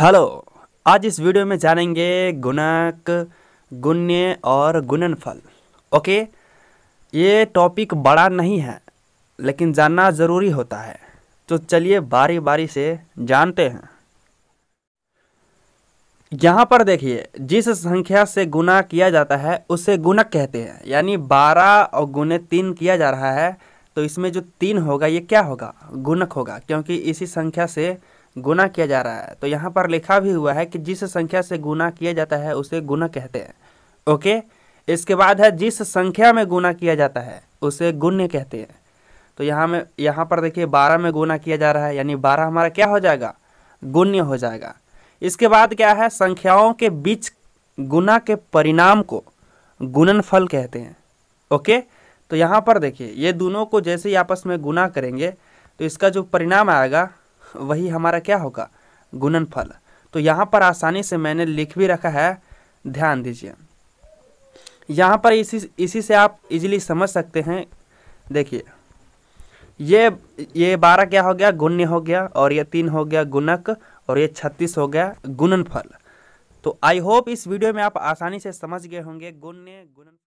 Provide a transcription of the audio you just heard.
hello आज इस video में जानेंगे गुणक गुण्य और गुणनफल ओके ये टॉपिक बड़ा नहीं है लेकिन जानना ज़रूरी होता है तो चलिए बारी बारी से जानते हैं यहाँ पर देखिए जिस संख्या से गुना किया जाता है उसे गुणक कहते हैं यानी बारह और गुने तीन किया जा रहा है तो इसमें जो तीन होगा ये क्या होगा गुणक होगा क्योंकि इसी संख्या से गुना किया जा रहा है तो यहाँ पर लिखा भी हुआ है कि जिस संख्या से गुना किया जाता है उसे गुना कहते हैं ओके इसके बाद है जिस संख्या में गुना किया जाता है उसे गुण्य कहते हैं तो यहाँ में यहाँ पर देखिए बारह में गुना किया जा रहा है यानी बारह हमारा क्या हो जाएगा गुण्य हो जाएगा इसके बाद क्या है संख्याओं के बीच गुना के परिणाम को गुणनफल कहते हैं ओके तो यहाँ पर देखिए ये दोनों को जैसे ही आपस में गुना करेंगे तो इसका जो परिणाम आएगा वही हमारा क्या होगा गुणनफल तो यहाँ पर आसानी से मैंने लिख भी रखा है ध्यान दीजिए यहाँ पर इसी इसी से आप इजीली समझ सकते हैं देखिए ये ये बारह क्या हो गया गुण्य हो गया और ये तीन हो गया गुणक और ये छत्तीस हो गया गुणनफल तो आई होप इस वीडियो में आप आसानी से समझ गए होंगे गुण्य गुणन